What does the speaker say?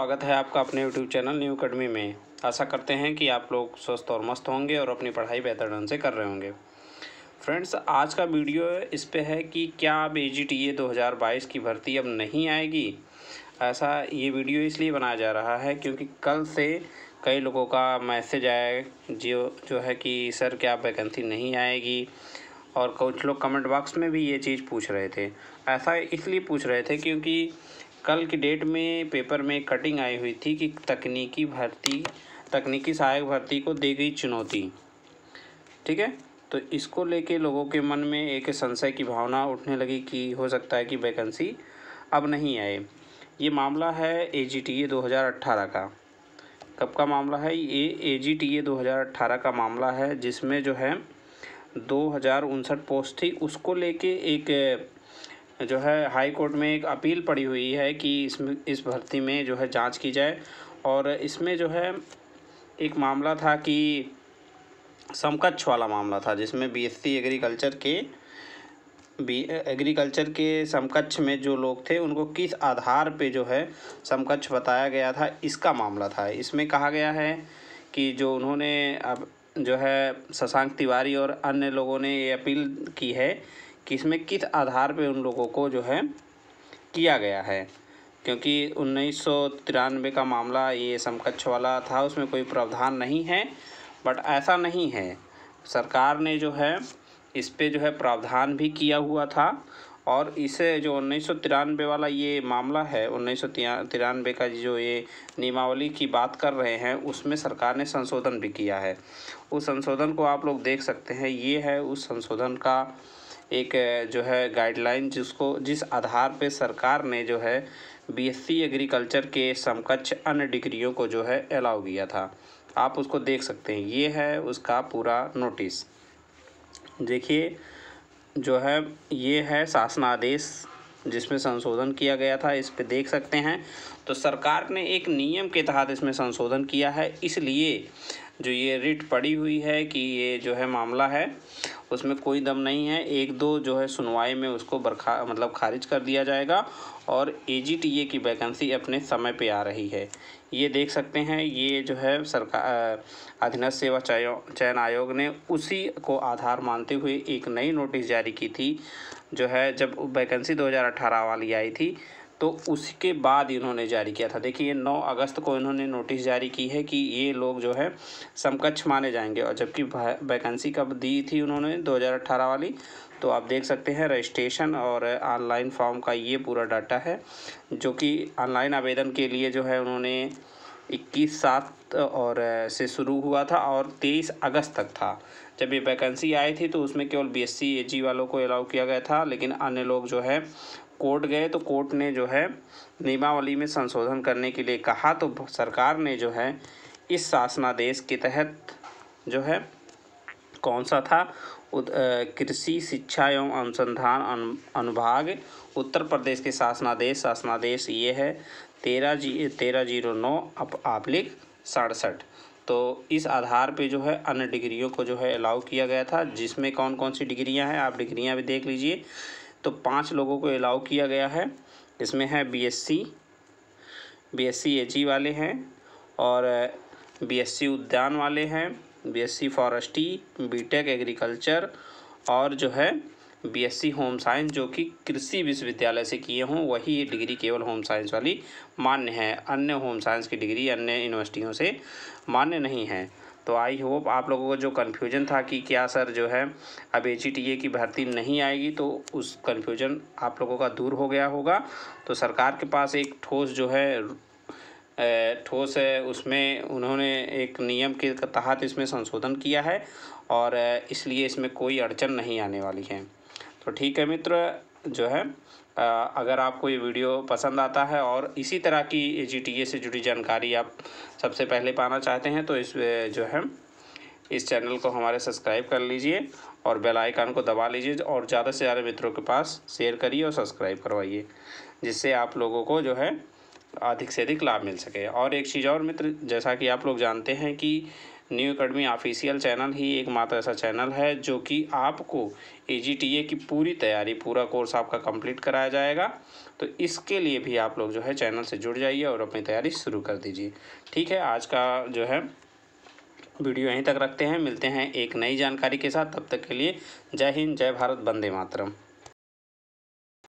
स्वागत है आपका अपने यूट्यूब चैनल न्यू अकेडमी में आशा करते हैं कि आप लोग स्वस्थ और मस्त होंगे और अपनी पढ़ाई बेहतर ढंग से कर रहे होंगे फ्रेंड्स आज का वीडियो इस पर है कि क्या अब ए जी टी ए दो हज़ार बाईस की भर्ती अब नहीं आएगी ऐसा ये वीडियो इसलिए बनाया जा रहा है क्योंकि कल से कई लोगों का मैसेज आया जो जो है कि सर क्या वैकेंसी नहीं आएगी और कुछ लोग कमेंट बॉक्स में भी ये चीज़ पूछ रहे थे ऐसा इसलिए पूछ रहे थे क्योंकि कल की डेट में पेपर में कटिंग आई हुई थी कि तकनीकी भर्ती तकनीकी सहायक भर्ती को दी गई चुनौती ठीक है तो इसको लेके लोगों के मन में एक संशय की भावना उठने लगी कि हो सकता है कि वैकेंसी अब नहीं आए ये मामला है ए जी टी ए दो हज़ार अट्ठारह का कब का मामला है ये ए जी टी ए दो हज़ार अट्ठारह का मामला है जिसमें जो है दो हज़ार उनसठ पोस्ट थी उसको लेके एक जो है हाई कोर्ट में एक अपील पड़ी हुई है कि इसमें इस भर्ती में जो है जांच की जाए और इसमें जो है एक मामला था कि समकक्ष वाला मामला था जिसमें बीएससी एग्रीकल्चर के बी एग्रीकल्चर के समकक्ष में जो लोग थे उनको किस आधार पे जो है समकक्ष बताया गया था इसका मामला था इसमें कहा गया है कि जो उन्होंने अब जो है शशांक तिवारी और अन्य लोगों ने ये अपील की है कि इसमें किस आधार पे उन लोगों को जो है किया गया है क्योंकि उन्नीस का मामला ये समकक्ष वाला था उसमें कोई प्रावधान नहीं है बट ऐसा नहीं है सरकार ने जो है इस पर जो है प्रावधान भी किया हुआ था और इसे जो उन्नीस वाला ये मामला है उन्नीस का जो ये नियमावली की बात कर रहे हैं उसमें सरकार ने संशोधन भी किया है उस संशोधन को आप लोग देख सकते हैं ये है उस संशोधन का एक जो है गाइडलाइन जिसको जिस आधार पे सरकार ने जो है बीएससी एग्रीकल्चर के समकक्ष अन्य डिग्रियों को जो है अलाउ किया था आप उसको देख सकते हैं ये है उसका पूरा नोटिस देखिए जो है ये है शासनादेश जिसमें संशोधन किया गया था इस पे देख सकते हैं तो सरकार ने एक नियम के तहत इसमें संशोधन किया है इसलिए जो ये रिट पड़ी हुई है कि ये जो है मामला है उसमें कोई दम नहीं है एक दो जो है सुनवाई में उसको बरखा मतलब खारिज कर दिया जाएगा और ए की वैकेंसी अपने समय पे आ रही है ये देख सकते हैं ये जो है सरकार अधीनस्थ सेवा चयन आयोग ने उसी को आधार मानते हुए एक नई नोटिस जारी की थी जो है जब वैकेंसी 2018 वाली आई थी तो उसके बाद इन्होंने जारी किया था देखिए नौ अगस्त को इन्होंने नोटिस जारी की है कि ये लोग जो है समकक्ष माने जाएंगे और जबकि वैकेंसी कब दी थी उन्होंने 2018 वाली तो आप देख सकते हैं रजिस्ट्रेशन और ऑनलाइन फॉर्म का ये पूरा डाटा है जो कि ऑनलाइन आवेदन के लिए जो है उन्होंने इक्कीस सात और से शुरू हुआ था और तेईस अगस्त तक था जब ये वैकेंसी आई थी तो उसमें केवल बी एस सी वालों को अलाउ किया गया था लेकिन अन्य लोग जो है कोर्ट गए तो कोर्ट ने जो है नियमावली में संशोधन करने के लिए कहा तो सरकार ने जो है इस शासनादेश के तहत जो है कौन सा था कृषि शिक्षा एवं अनुसंधान अनु, अनुभाग उत्तर प्रदेश के शासनादेश शासनादेश ये है तेरह जी तेरह जीरो नौ आप आब्लिक सड़सठ तो इस आधार पे जो है अन्य डिग्रियों को जो है अलाउ किया गया था जिसमें कौन कौन सी डिग्रियां हैं आप डिग्रियां भी देख लीजिए तो पांच लोगों को अलाउ किया गया है इसमें है बीएससी बीएससी एजी वाले हैं और बीएससी उद्यान वाले हैं बीएससी फॉरेस्टी बीटेक एग्रीकल्चर और जो है बीएससी होम साइंस जो कि कृषि विश्वविद्यालय से किए हों वही डिग्री केवल होम साइंस वाली मान्य है अन्य होम साइंस की डिग्री अन्य यूनिवर्सिटियों से मान्य नहीं है तो आई होप आप लोगों को जो कन्फ्यूजन था कि क्या सर जो है अब ए की भर्ती नहीं आएगी तो उस कन्फ्यूजन आप लोगों का दूर हो गया होगा तो सरकार के पास एक ठोस जो है ठोस है उसमें उन्होंने एक नियम के तहत इसमें संशोधन किया है और इसलिए इसमें कोई अड़चन नहीं आने वाली है तो ठीक है मित्र जो है अगर आपको ये वीडियो पसंद आता है और इसी तरह की जी से जुड़ी जानकारी आप सबसे पहले पाना चाहते हैं तो इस जो है इस चैनल को हमारे सब्सक्राइब कर लीजिए और बेल आइकन को दबा लीजिए और ज़्यादा से ज़्यादा मित्रों के पास शेयर करिए और सब्सक्राइब करवाइए जिससे आप लोगों को जो है अधिक से अधिक लाभ मिल सके और एक चीज़ और मित्र जैसा कि आप लोग जानते हैं कि न्यू अकेडमी ऑफिशियल चैनल ही एकमात्र ऐसा चैनल है जो कि आपको ए की पूरी तैयारी पूरा कोर्स आपका कंप्लीट कराया जाएगा तो इसके लिए भी आप लोग जो है चैनल से जुड़ जाइए और अपनी तैयारी शुरू कर दीजिए ठीक है आज का जो है वीडियो यहीं तक रखते हैं मिलते हैं एक नई जानकारी के साथ तब तक के लिए जय हिंद जय भारत वंदे मातरम